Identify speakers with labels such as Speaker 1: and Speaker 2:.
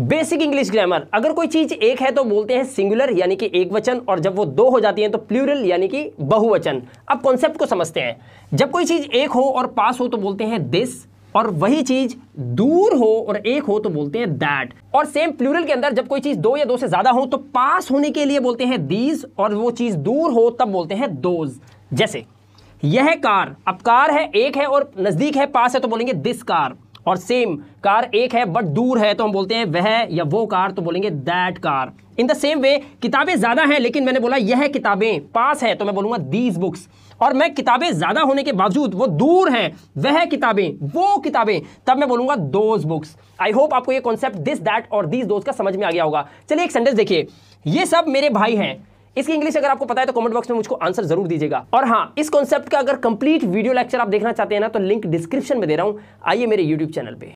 Speaker 1: basic English grammar अगर कोई चीज एक है तो बोलते हैं सिंगुलर यानी कि एक वचन और जब वो दो हो जाती है तो प्लूरल यानी कि बहुवचन अब कॉन्सेप्ट को समझते हैं जब कोई चीज एक हो और पास हो तो बोलते हैं दिस और वही चीज दूर हो और एक हो तो बोलते हैं दैट और सेम प्लूरल के अंदर जब कोई चीज दो या दो से ज्यादा हो तो पास होने के लिए बोलते हैं दीज और वो चीज दूर हो तब बोलते हैं दोज जैसे यह कार अब कार है एक है और नजदीक है पास है तो बोलेंगे दिस कार और सेम कार एक है बट दूर है तो हम बोलते हैं वह या वो कार तो बोलेंगे that car in the same way किताबें ज़्यादा हैं लेकिन मैंने बोला यह किताबें पास है तो मैं बोलूंगा दीज बुक्स और मैं किताबें ज़्यादा होने के बावजूद वो दूर हैं वह किताबें वो किताबें तब मैं बोलूंगा दोज बुक्स आई होप आपको ये कॉन्सेप्ट दिस दैट और दीज दोज का समझ में आ गया होगा चलिए एक सेंटेंस देखिए ये सब मेरे भाई हैं इसकी इंग्लिश अगर आपको पता है तो कमेंट बॉक्स में मुझको आंसर जरूर दीजिएगा और हाँ इस कॉन्सेप्ट का अगर कंप्लीट वीडियो लेक्चर आप देखना चाहते हैं ना तो लिंक डिस्क्रिप्शन में दे रहा हूं आइए मेरे यूट्यूब चैनल पर